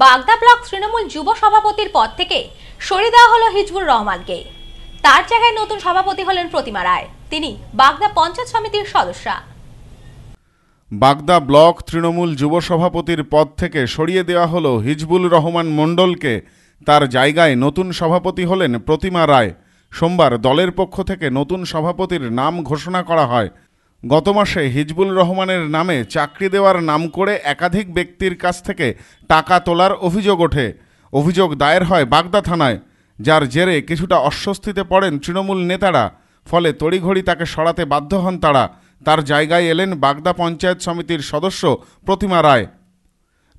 বাগদা ব্লক তৃণমূল যুব সভাপতির পদ থেকে সরিয়ে দেওয়া হলো হিজবুর রহমানকে তার জায়গায় নতুন সভাপতি হলেন প্রতিমা রায় তিনি বাগদা পঞ্চায়েত সমিতির সদস্যা বাগদা ব্লক তৃণমূল যুব সভাপতির পদ থেকে সরিয়ে দেওয়া হল হিজবুল রহমান মণ্ডলকে তার জায়গায় নতুন সভাপতি হলেন প্রতিমা রায় সোমবার দলের পক্ষ থেকে নতুন সভাপতির নাম ঘোষণা করা হয় গত মাসে হিজবুল রহমানের নামে চাকরি দেওয়ার নাম করে একাধিক ব্যক্তির কাছ থেকে টাকা তোলার অভিযোগ ওঠে অভিযোগ দায়ের হয় বাগদা থানায় যার জেরে কিছুটা অস্বস্তিতে পড়েন তৃণমূল নেতারা ফলে তড়িঘড়ি তাকে সরাতে বাধ্য হন তারা তার জায়গায় এলেন বাগদা পঞ্চায়েত সমিতির সদস্য প্রতিমা রায়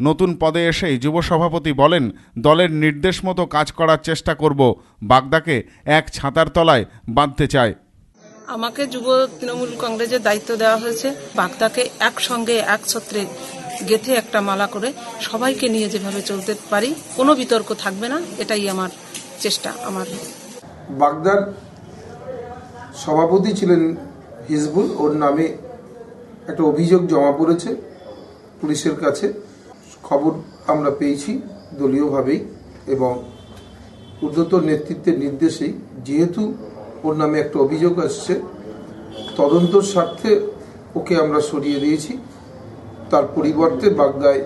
নতুন পদে এসেই যুব সভাপতি বলেন দলের নির্দেশ মতো কাজ করার চেষ্টা করব বাগদাকে এক ছাতার তলায় বাঁধতে চায় আমাকে যুব তৃণমূল কংগ্রেসের দায়িত্ব দেওয়া হয়েছে বাগদাকে একসঙ্গে একসত্রে গেথে একটা মালা করে সবাইকে নিয়ে যেভাবে চলতে পারি কোনো বিতর্ক থাকবে না এটাই আমার চেষ্টা আমার বাগদার সভাপতি ছিলেন হিজবুল ওর নামে একটা অভিযোগ জমা পড়েছে পুলিশের কাছে খবর আমরা পেয়েছি দলীয়ভাবেই এবং উর্ধত নেতৃত্বের নির্দেশেই যেহেতু ওর নামে একটা অভিযোগ আসছে তদন্তর স্বার্থে ওকে আমরা সরিয়ে দিয়েছি তার পরিবর্তে বাগদায়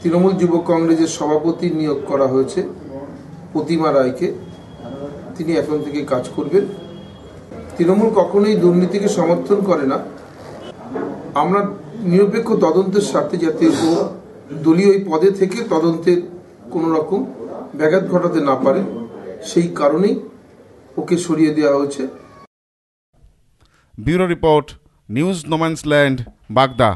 তৃণমূল যুব কংগ্রেসের সভাপতি নিয়োগ করা হয়েছে প্রতিমা রায়কে তিনি এখন থেকে কাজ করবেন তৃণমূল কখনোই দুর্নীতিকে সমর্থন করে না আমরা নিরপেক্ষ তদন্তের স্বার্থে যাতে ও দলীয় পদে থেকে তদন্তের কোনো রকম ব্যাঘাত ঘটাতে না পারে সেই কারণেই ওকে সরিয়ে দেওয়া হয়েছে bureau report news no man's land বাগদা